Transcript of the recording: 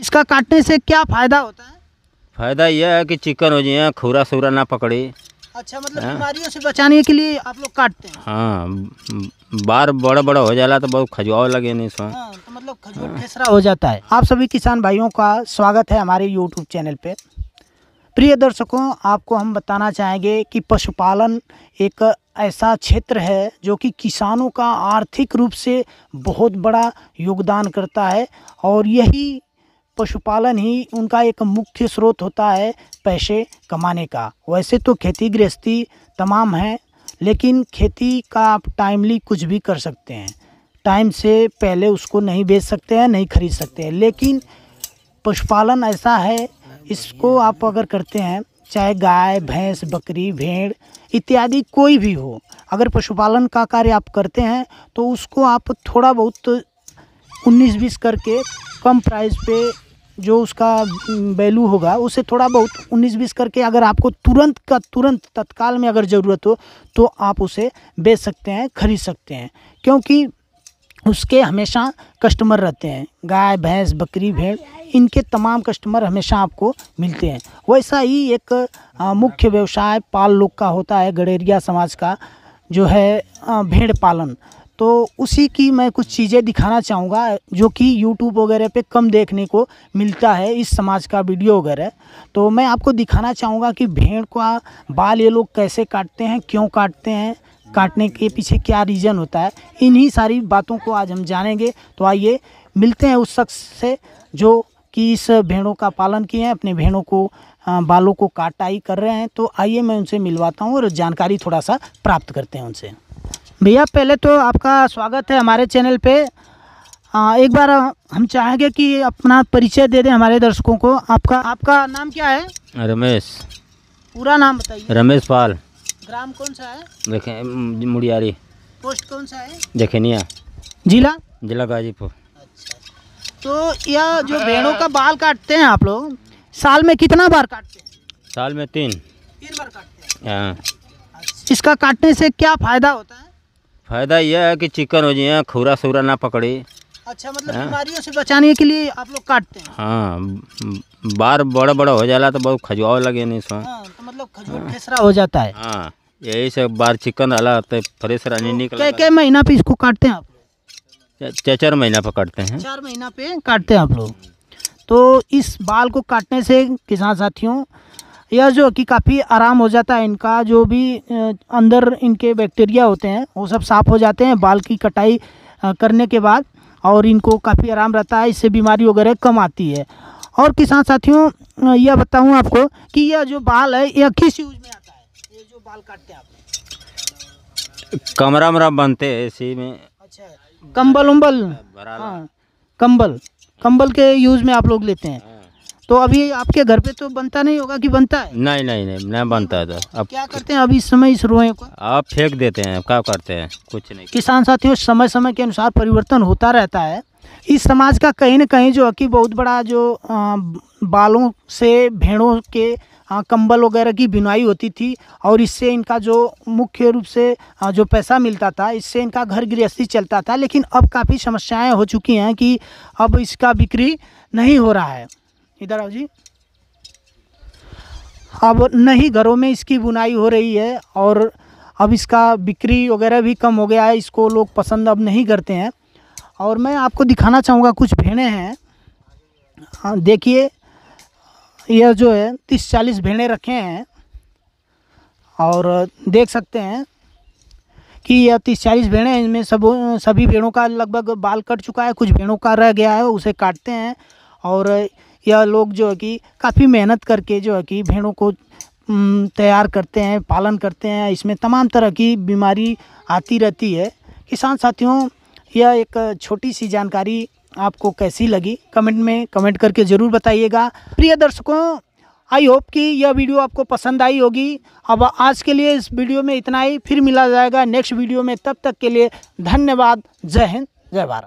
इसका काटने से क्या फ़ायदा होता है फ़ायदा यह है कि चिकन हो जाए खुरा सूरा ना पकड़े अच्छा मतलब हाँ। बीमारियों से बचाने के लिए आप लोग काटते हैं हाँ बार बड़ा बड़ा हो जाला तो बहुत खजुआव लगे नहीं सो हाँ, तो मतलब खजुआ हाँ। हो जाता है आप सभी किसान भाइयों का स्वागत है हमारे यूट्यूब चैनल पे प्रिय दर्शकों आपको हम बताना चाहेंगे कि पशुपालन एक ऐसा क्षेत्र है जो कि किसानों का आर्थिक रूप से बहुत बड़ा योगदान करता है और यही पशुपालन ही उनका एक मुख्य स्रोत होता है पैसे कमाने का वैसे तो खेती गृहस्थी तमाम है लेकिन खेती का आप टाइमली कुछ भी कर सकते हैं टाइम से पहले उसको नहीं बेच सकते हैं नहीं खरीद सकते हैं लेकिन पशुपालन ऐसा है इसको आप अगर करते हैं चाहे गाय भैंस बकरी भेड़ इत्यादि कोई भी हो अगर पशुपालन का कार्य आप करते हैं तो उसको आप थोड़ा बहुत उन्नीस बीस करके कम प्राइस पे जो उसका वैल्यू होगा उसे थोड़ा बहुत उन्नीस बीस करके अगर आपको तुरंत का तुरंत तत्काल में अगर ज़रूरत हो तो आप उसे बेच सकते हैं खरीद सकते हैं क्योंकि उसके हमेशा कस्टमर रहते हैं गाय भैंस बकरी भेड़ इनके तमाम कस्टमर हमेशा आपको मिलते हैं वैसा ही एक मुख्य व्यवसाय पाल लोग का होता है गडेरिया समाज का जो है भेड़ पालन तो उसी की मैं कुछ चीज़ें दिखाना चाहूँगा जो कि यूट्यूब वगैरह पे कम देखने को मिलता है इस समाज का वीडियो वगैरह तो मैं आपको दिखाना चाहूँगा कि भेड़ का बाल ये लोग कैसे काटते हैं क्यों काटते हैं काटने के पीछे क्या रीज़न होता है इन्हीं सारी बातों को आज हम जानेंगे तो आइए मिलते हैं उस शख्स से जो कि इस भेड़ों का पालन किए हैं अपने भेड़ों को बालों को काटाई कर रहे हैं तो आइए मैं उनसे मिलवाता हूँ और जानकारी थोड़ा सा प्राप्त करते हैं उनसे भैया पहले तो आपका स्वागत है हमारे चैनल पे आ, एक बार हम चाहेंगे कि अपना परिचय दे दें हमारे दर्शकों को आपका आपका नाम क्या है रमेश पूरा नाम बताइए रमेश पाल ग्राम कौन सा है देखे मुड़ियारी पोस्ट कौन सा है जखनिया जिला जिला गाजीपुर अच्छा तो यह जो भेड़ों का बाल काटते हैं आप लोग साल में कितना बार काटते हैं साल में तीन तीन बार काटते हैं हाँ। अच्छा। इसका काटने से क्या फ़ायदा होता है फायदा यह है कि चिकन हो जाए खुरा सूरा ना पकड़े अच्छा मतलब हाँ। बीमारियों से बचाने के लिए आप लोग काटते हैं हाँ बार बड़ा बड़ा हो जाला तो बहुत खजुआ लगे नहीं इसमें हाँ, तो मतलब खजुआ खेसरा हो जाता है हाँ यही से बार चिकन रहा तो फ्रेश तो रहने निकल क्या क्या महीना पे इसको काटते हैं आप चार चार महीना पे काटते हैं चार महीना पे काटते हैं आप लोग तो इस बाल को काटने से किसान साथियों यह जो कि काफ़ी आराम हो जाता है इनका जो भी अंदर इनके बैक्टीरिया होते हैं वो सब साफ़ हो जाते हैं बाल की कटाई करने के बाद और इनको काफ़ी आराम रहता है इससे बीमारी वगैरह कम आती है और किसान साथियों यह बताऊँ आपको कि यह जो बाल है यह किस यूज में आता है ये जो बाल काटते हैं आप कमरा मरा बनते हैं इसी में अच्छा कंबल उम्बल हाँ कंबल कंबल के यूज़ में आप लोग लेते हैं तो अभी आपके घर पे तो बनता नहीं होगा कि बनता है नहीं नहीं नहीं नहीं बनता है तो, तो अब क्या करते हैं अभी इस समय इस रोए को आप फेंक देते हैं क्या करते हैं कुछ नहीं किसान साथियों समय समय के अनुसार परिवर्तन होता रहता है इस समाज का कहीं ना कहीं जो है कि बहुत बड़ा जो बालों से भेड़ों के कंबल वगैरह की बिनाई होती थी और इससे इनका जो मुख्य रूप से जो पैसा मिलता था इससे इनका घर गृहस्थी चलता था लेकिन अब काफ़ी समस्याएं हो चुकी हैं कि अब इसका बिक्री नहीं हो रहा है इधर आओ जी अब नहीं घरों में इसकी बुनाई हो रही है और अब इसका बिक्री वगैरह भी कम हो गया है इसको लोग पसंद अब नहीं करते हैं और मैं आपको दिखाना चाहूँगा कुछ भेड़ें हैं हाँ, देखिए यह जो है तीस चालीस भेड़ें रखे हैं और देख सकते हैं कि यह तीस चालीस भेड़ें हैं इनमें सब सभी भेड़ों का लगभग बाल कट चुका है कुछ भेड़ों का रह गया है उसे काटते हैं और यह लोग जो है कि काफ़ी मेहनत करके जो है कि भेड़ों को तैयार करते हैं पालन करते हैं इसमें तमाम तरह की बीमारी आती रहती है किसान साथियों यह एक छोटी सी जानकारी आपको कैसी लगी कमेंट में कमेंट करके ज़रूर बताइएगा प्रिय दर्शकों आई होप कि यह वीडियो आपको पसंद आई होगी अब आज के लिए इस वीडियो में इतना ही फिर मिला जाएगा नेक्स्ट वीडियो में तब तक के लिए धन्यवाद जय हिंद जय भारत